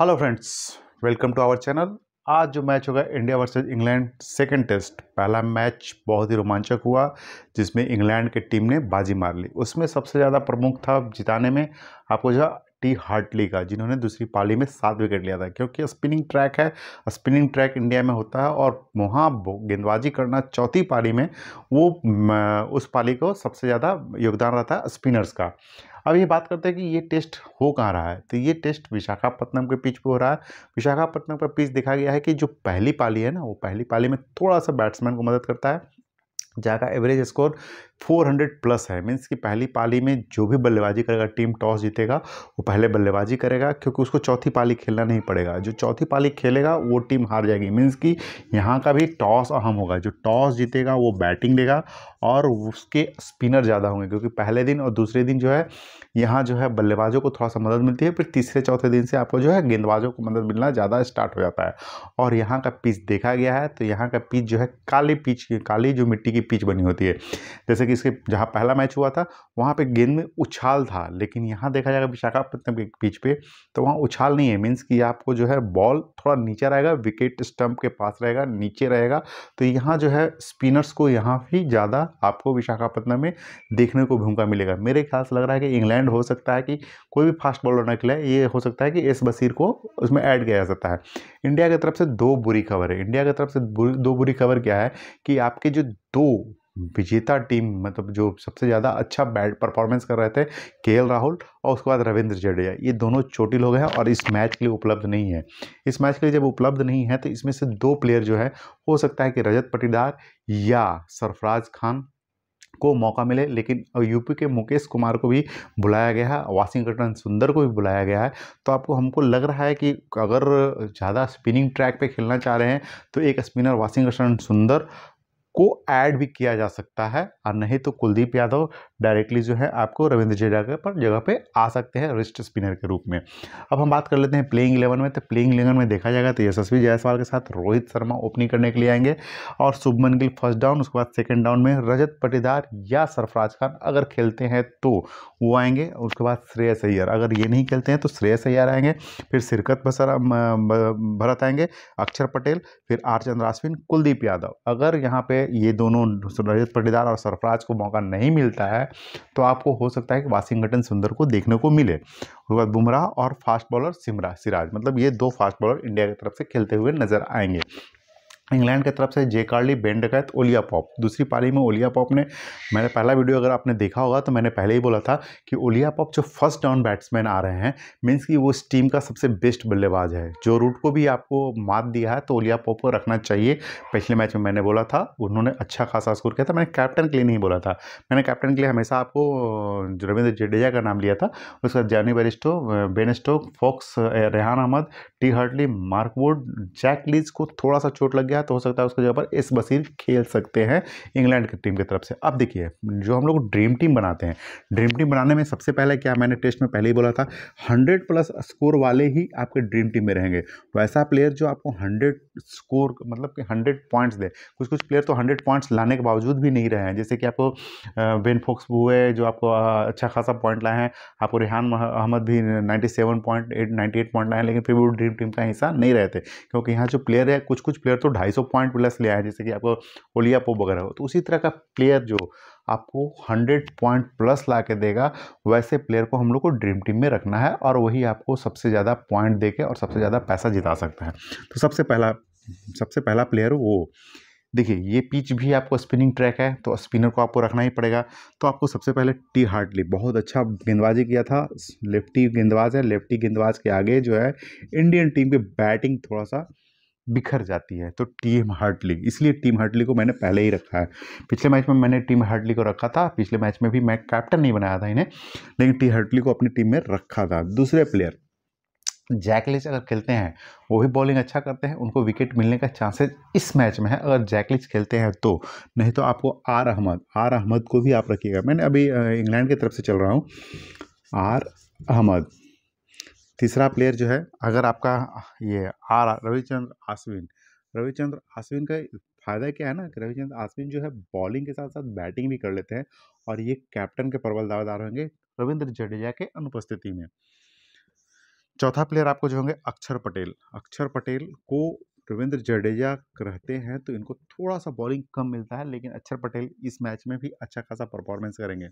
hello friends welcome to our channel आज जो match होगा India versus England second test पहला मैच बहुत ही रोमांचक हुआ जिसमें इंग्लैंड की टीम ने बाजी मार ली उसमें सबसे ज़्यादा प्रमुख था जिताने में आपको जो टी हार्टली का जिन्होंने दूसरी पाली में सात विकेट लिया था क्योंकि स्पिनिंग ट्रैक है स्पिनिंग ट्रैक इंडिया में होता है और वहाँ गेंदबाजी करना चौथी पाली में वो उस पाली को सबसे ज़्यादा योगदान रहता है स्पिनर्स का अब ये बात करते हैं कि ये टेस्ट हो कहाँ रहा है तो ये टेस्ट विशाखापट्टनम के पिच पे हो रहा है विशाखापट्टनम का पिच देखा गया है कि जो पहली पाली है ना वो पहली पाली में थोड़ा सा बैट्समैन को मदद करता है जहाँ का एवरेज स्कोर 400 प्लस है मीन्स कि पहली पाली में जो भी बल्लेबाजी करेगा टीम टॉस जीतेगा वो पहले बल्लेबाजी करेगा क्योंकि उसको चौथी पाली खेलना नहीं पड़ेगा जो चौथी पाली खेलेगा वो टीम हार जाएगी मीन्स कि यहाँ का भी टॉस अहम होगा जो टॉस जीतेगा वो बैटिंग देगा और उसके स्पिनर ज़्यादा होंगे क्योंकि पहले दिन और दूसरे दिन जो है यहाँ जो है बल्लेबाजों को थोड़ा सा मदद मिलती है फिर तीसरे चौथे दिन से आपको जो है गेंदबाजों को मदद मिलना ज़्यादा स्टार्ट हो जाता है और यहाँ का पिच देखा गया है तो यहाँ का पिच जो है काली पिच काली जो मिट्टी की पिच बनी होती है जैसे कि इसके जहाँ पहला मैच हुआ था वहाँ पे गेंद में उछाल था लेकिन यहाँ देखा जाएगा विशाखापट्टनम के पिच पे तो वहाँ उछाल नहीं है मीन्स कि आपको जो है बॉल थोड़ा नीचे रहेगा विकेट स्टंप के पास रहेगा नीचे रहेगा तो यहाँ जो है स्पिनर्स को यहाँ भी ज़्यादा आपको विशाखापट्टनम में देखने को भूमिका मिलेगा मेरे ख्याल से लग रहा है कि इंग्लैंड हो सकता है कि कोई भी फास्ट बॉलर निकले ये हो सकता है कि एस बसीर को उसमें ऐड किया जा सकता है इंडिया की तरफ से दो बुरी खबर है इंडिया की तरफ से दो बुरी खबर क्या है कि आपके जो दो विजेता टीम मतलब जो सबसे ज़्यादा अच्छा बैट परफॉर्मेंस कर रहे थे के राहुल और उसके बाद रविंद्र जडेजा ये दोनों चोटिल हो गए हैं और इस मैच के लिए उपलब्ध नहीं है इस मैच के लिए जब उपलब्ध नहीं है तो इसमें से दो प्लेयर जो है हो सकता है कि रजत पटीदार या सरफराज खान को मौका मिले लेकिन यूपी के मुकेश कुमार को भी बुलाया गया है वाशिंगटन सुंदर को भी बुलाया गया है तो आपको हमको लग रहा है कि अगर ज़्यादा स्पिनिंग ट्रैक पे खेलना चाह रहे हैं तो एक स्पिनर वाशिंगटन सुंदर को ऐड भी किया जा सकता है और नहीं तो कुलदीप यादव डायरेक्टली जो है आपको रविंद्र जडेजा पर जगह पे आ सकते हैं रिस्ट स्पिनर के रूप में अब हम बात कर लेते हैं प्लेइंग इलेवन में तो प्लेइंग इलेवन में देखा जाएगा तो यशस्वी जायसवाल के साथ रोहित शर्मा ओपनिंग करने के लिए आएंगे और शुभमन गिल फर्स्ट डाउन उसके बाद सेकेंड डाउन में रजत पटीदार या सरफराज खान अगर खेलते हैं तो वो आएंगे उसके बाद श्रेयस अय्यर अगर ये नहीं खेलते हैं तो श्रेयस अय्यर आएंगे फिर सिरकत बसरा भरत आएंगे अक्षर पटेल फिर आर चंद्र अश्विन कुलदीप यादव अगर यहाँ पे ये दोनों रजत पटीदार और सरफराज को मौका नहीं मिलता है तो आपको हो सकता है कि वाशिंगटन सुंदर को देखने को मिले उसके बाद बुमराह और फास्ट बॉलर सिमरा सिराज मतलब ये दो फास्ट बॉलर इंडिया की तरफ से खेलते हुए नजर आएंगे इंग्लैंड की तरफ से जे कार्ली बेंडकैत तो ओलिया पॉप दूसरी पारी में ओलिया पॉप ने मैंने पहला वीडियो अगर आपने देखा होगा तो मैंने पहले ही बोला था कि ओलिया पॉप जो फर्स्ट डाउन बैट्समैन आ रहे हैं मीन्स कि वो इस टीम का सबसे बेस्ट बल्लेबाज है जो रूट को भी आपको मात दिया है तो ओलिया पॉप को रखना चाहिए पिछले मैच में मैंने बोला था उन्होंने अच्छा खासा स्कोर किया था मैंने कैप्टन के लिए नहीं बोला था मैंने कैप्टन के लिए हमेशा आपको रविंद्र जडेजा का नाम लिया था उसके बाद Jonny Bairstow Bairstow Foakes Rehan Ahmed T Hartley Mark Wood Jack Leach को थोड़ा सा चोट लग गया गया तो हो सकता है उसके जगह पर इस बसीर खेल सकते हैं इंग्लैंड की टीम की तरफ से अब देखिए जो हम लोग ड्रीम टीम बनाते हैं ड्रीम टीम बनाने में सबसे पहले क्या मैंने टेस्ट में पहले ही बोला था हंड्रेड प्लस स्कोर वाले ही आपके ड्रीम टीम में रहेंगे वैसा तो प्लेयर जो आपको हंड्रेड स्कोर मतलब कि हंड्रेड पॉइंट्स दे कुछ कुछ प्लेयर तो हंड्रेड पॉइंट्स लाने के बावजूद भी नहीं रहे हैं जैसे कि आपको वेन फोक्स हुए जो आपको अच्छा खासा पॉइंट लाए हैं आपको रेहान अहमद भी ninety seven point eight ninety eight point लाए हैं लेकिन फिर भी वो ड्रीम टीम का हिस्सा नहीं रहे थे क्योंकि यहाँ जो प्लेयर है कुछ कुछ प्लेयर तो ढाई सौ पॉइंट प्लस ले आए जैसे कि आपको ओलिया पोप वगैरह हो तो उसी तरह का प्लेयर जो आपको हंड्रेड पॉइंट प्लस ला के देगा वैसे प्लेयर को हम लोग को ड्रीम टीम में रखना है और वही आपको सबसे ज़्यादा पॉइंट दे और सबसे ज़्यादा पैसा जिता सकता है तो सबसे पहला सबसे पहला प्लेयर वो देखिए ये पिच भी आपको स्पिनिंग ट्रैक है तो स्पिनर को आपको रखना ही पड़ेगा तो आपको सबसे पहले टी हार्टली बहुत अच्छा गेंदबाजी किया था लेफ्टी गेंदबाज है लेफ्टी गेंदबाज के आगे जो है इंडियन टीम की बैटिंग थोड़ा सा बिखर जाती है तो टीम हार्टली इसलिए टीम हार्टली को मैंने पहले ही रखा है पिछले मैच में मैंने टीम हार्टली को रखा था पिछले मैच में भी मैं कैप्टन नहीं बनाया था इन्हें लेकिन टी हार्टली को अपनी टीम में रखा था दूसरे प्लेयर जैकलिच अगर खेलते हैं वो भी बॉलिंग अच्छा करते हैं उनको विकेट मिलने का चांसेस इस मैच में है अगर जैकलिच खेलते हैं तो नहीं तो आपको आर अहमद आर अहमद को भी आप रखिएगा मैंने अभी इंग्लैंड की तरफ से चल रहा हूँ आर अहमद तीसरा प्लेयर जो है अगर आपका ये आर रविचंद्र आश्विन रविचंद्र आश्विन का फ़ायदा क्या है ना कि रविचंद्र आश्विन जो है बॉलिंग के साथ साथ बैटिंग भी कर लेते हैं और ये कैप्टन के प्रबल दावेदार होंगे रविंद्र जडेजा के अनुपस्थिति में चौथा प्लेयर आपको जो होंगे अक्षर पटेल अक्षर पटेल को रविंद्र जडेजा रहते हैं तो इनको थोड़ा सा बॉलिंग कम मिलता है लेकिन अक्षर पटेल इस मैच में भी अच्छा खासा परफॉर्मेंस करेंगे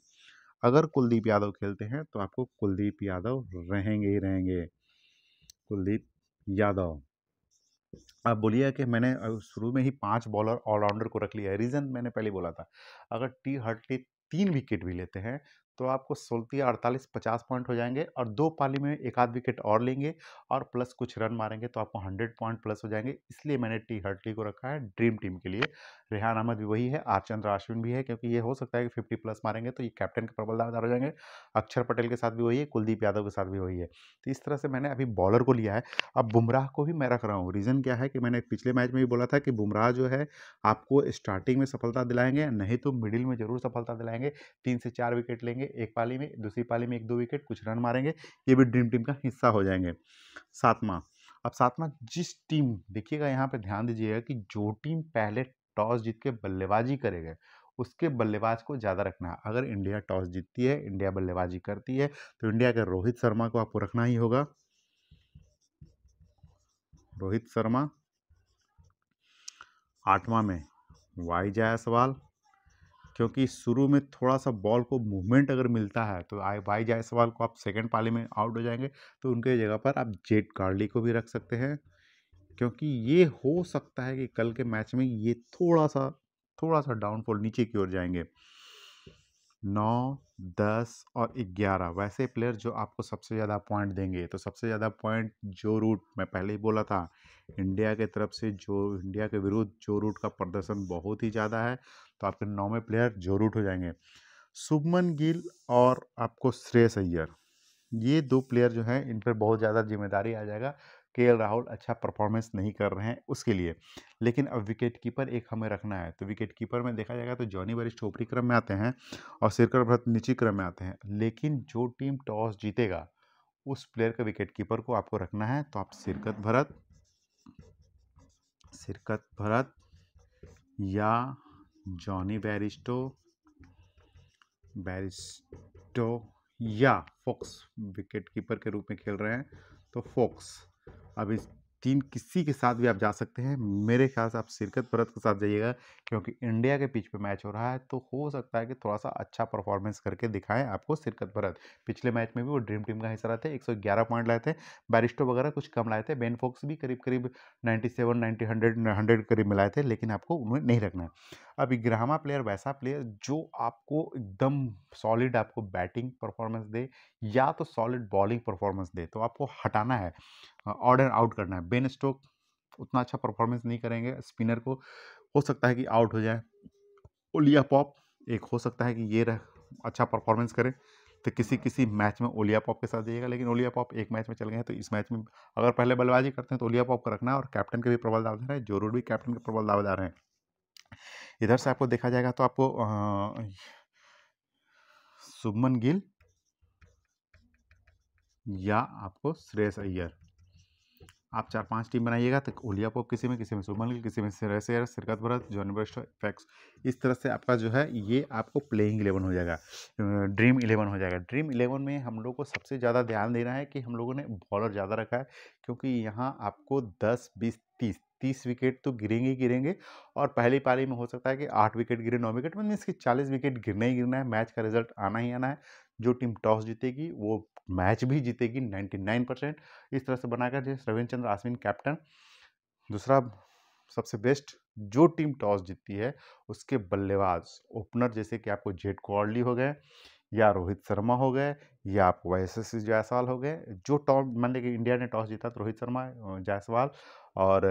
अगर कुलदीप यादव खेलते हैं तो आपको कुलदीप यादव रहेंगे ही रहेंगे कुलदीप यादव आप बोलिए कि मैंने शुरू में ही पांच बॉलर ऑलराउंडर को रख लिया है रीज़न मैंने पहले बोला था अगर टी हर्टली तीन विकेट भी लेते हैं तो आपको सोलती अड़तालीस पचास पॉइंट हो जाएंगे और दो पाली में एक आध विकेट और लेंगे और प्लस कुछ रन मारेंगे तो आपको हंड्रेड पॉइंट प्लस हो जाएंगे इसलिए मैंने टी हर्टली को रखा है ड्रीम टीम के लिए रेहान अहमद भी वही है आरचंद्र अश्विन भी है क्योंकि ये हो सकता है कि फिफ्टी प्लस मारेंगे तो ये कैप्टन के प्रबल दावेदार हो जाएंगे अक्षर पटेल के साथ भी वही है कुलदीप यादव के साथ भी वही है तो इस तरह से मैंने अभी बॉलर को लिया है अब बुमराह को भी मैं रख रहा हूँ रीज़न क्या है कि मैंने पिछले मैच में भी बोला था कि बुमराह जो है आपको स्टार्टिंग में सफलता दिलाएंगे नहीं तो मिडिल में ज़रूर सफलता दिलाएंगे तीन से चार विकेट लेंगे मारेंगे एक पाली में दूसरी पाली में एक दो विकेट कुछ रन मारेंगे ये भी ड्रीम टीम का हिस्सा हो जाएंगे सातवां अब सातवां जिस टीम देखिएगा यहाँ पर ध्यान दीजिएगा कि जो टीम पहले टॉस जीत के बल्लेबाजी करेगा उसके बल्लेबाज को ज़्यादा रखना है अगर इंडिया टॉस जीतती है इंडिया बल्लेबाजी करती है तो इंडिया के रोहित शर्मा को आपको रखना ही होगा रोहित शर्मा आठवां में वाई जायसवाल क्योंकि शुरू में थोड़ा सा बॉल को मूवमेंट अगर मिलता है तो आई भाई जायसवाल को आप सेकंड पाली में आउट हो जाएंगे तो उनके जगह पर आप जेट कार्ली को भी रख सकते हैं क्योंकि ये हो सकता है कि कल के मैच में ये थोड़ा सा थोड़ा सा डाउनफॉल नीचे की ओर जाएंगे नौ दस और ग्यारह वैसे प्लेयर जो आपको सबसे ज़्यादा पॉइंट देंगे तो सबसे ज़्यादा पॉइंट जो रूट मैं पहले ही बोला था इंडिया के तरफ से जो इंडिया के विरुद्ध जो रूट का प्रदर्शन बहुत ही ज़्यादा है तो आपके नौवें प्लेयर जो रूट हो जाएंगे शुभमन गिल और आपको श्रेयस अय्यर ये दो प्लेयर जो हैं इन पर बहुत ज़्यादा जिम्मेदारी आ जाएगा के राहुल अच्छा परफॉर्मेंस नहीं कर रहे हैं उसके लिए लेकिन अब विकेट कीपर एक हमें रखना है तो विकेट कीपर में देखा जाएगा तो जॉनी वरिष्ठ ऊपरी क्रम में आते हैं और सिरकर भरत निची क्रम में आते हैं लेकिन जो टीम टॉस जीतेगा उस प्लेयर का विकेट कीपर को आपको रखना है तो आप सिरकत भरत शिरकत भरत या जॉनी बैरिस्टो बैरिस्टो या फोक्स विकेट कीपर के रूप में खेल रहे हैं तो फोक्स अब इस टीम किसी के साथ भी आप जा सकते हैं मेरे ख्याल से आप शिरकत भरत के साथ जाइएगा क्योंकि इंडिया के पिच पे मैच हो रहा है तो हो सकता है कि थोड़ा सा अच्छा परफॉर्मेंस करके दिखाएं आपको शिरकत भरत पिछले मैच में भी वो ड्रीम टीम का हिस्सा रहे थे 111 पॉइंट लाए थे बैरिस्टो वगैरह कुछ कम लाए थे बेनफोक्स भी करीब करीब नाइन्टी सेवन नाइन्टी हंड्रेड करीब मिलाए थे लेकिन आपको उन्हें नहीं रखना है अब ग्रामा प्लेयर वैसा प्लेयर जो आपको एकदम सॉलिड आपको बैटिंग परफॉर्मेंस दे या तो सॉलिड बॉलिंग परफॉर्मेंस दे तो आपको हटाना है ऑर्ड एंड आउट करना है बेन स्टोक उतना अच्छा परफॉर्मेंस नहीं करेंगे स्पिनर को हो सकता है कि आउट हो जाए ओलिया पॉप एक हो सकता है कि ये रह, अच्छा परफॉर्मेंस करे तो किसी किसी मैच में ओलिया पॉप के साथ जाइएगा लेकिन ओलिया पॉप एक मैच में चल गए हैं तो इस मैच में अगर पहले बल्लेबाजी करते हैं तो ओलिया पॉप का रखना है और कैप्टन के भी प्रबल दावेदार है जरूर भी कैप्टन के प्रबल दावेदार हैं इधर से आपको देखा जाएगा तो आपको सुमन गिल या आपको श्रेयस अय्यर आप चार पांच टीम बनाइएगा तो ओलिया पॉप किसी में किसी में सुमन गिल किसी में सिरसेर Srikar Bharat Jonny Bairstow Foakes इस तरह से आपका जो है ये आपको प्लेइंग इलेवन हो जाएगा ड्रीम इलेवन हो जाएगा ड्रीम इलेवन में हम लोग को सबसे ज़्यादा ध्यान देना है कि हम लोगों ने बॉलर ज़्यादा रखा है क्योंकि यहाँ आपको दस बीस तीस तीस विकेट तो गिरेंगे ही गिरेंगे और पहली पारी में हो सकता है कि आठ विकेट गिरे नौ विकेट मतलब इसके चालीस विकेट गिरना ही गिरना है मैच का रिजल्ट आना ही आना है जो टीम टॉस जीतेगी वो मैच भी जीतेगी 99 परसेंट इस तरह से बनाकर जैसे रविंद्र चंद्र आश्विन कैप्टन दूसरा सबसे बेस्ट जो टीम टॉस जीतती है उसके बल्लेबाज ओपनर जैसे कि आपको जेट कॉर्डली हो गए या रोहित शर्मा हो गए या एस एस जायसवाल हो गए जो टॉस मान लें कि इंडिया ने टॉस जीता तो रोहित शर्मा जायसवाल और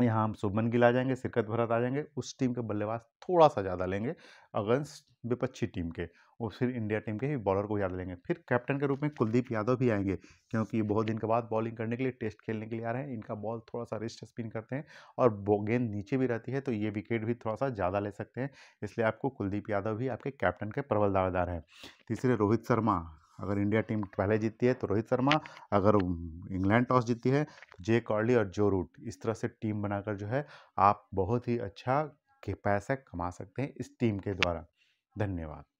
यहाँ हम शुभमन गिल आ जाएंगे शिरकत भरत आ जाएंगे उस टीम के बल्लेबाज थोड़ा सा ज़्यादा लेंगे अगेंस्ट विपक्षी टीम के और फिर इंडिया टीम के ही बॉलर को ज़्यादा लेंगे फिर कैप्टन के रूप में कुलदीप यादव भी आएंगे क्योंकि ये बहुत दिन के बाद बॉलिंग करने के लिए टेस्ट खेलने के लिए आ रहे हैं इनका बॉल थोड़ा सा रिस्ट स्पिन करते हैं और गेंद नीचे भी रहती है तो ये विकेट भी थोड़ा सा ज़्यादा ले सकते हैं इसलिए आपको कुलदीप यादव भी आपके कैप्टन के प्रबल दावेदार हैं तीसरे रोहित शर्मा अगर इंडिया टीम पहले जीतती है तो रोहित शर्मा अगर इंग्लैंड टॉस जीतती है तो जे कॉर्ली और जो रूट इस तरह से टीम बनाकर जो है आप बहुत ही अच्छा के पैसा कमा सकते हैं इस टीम के द्वारा धन्यवाद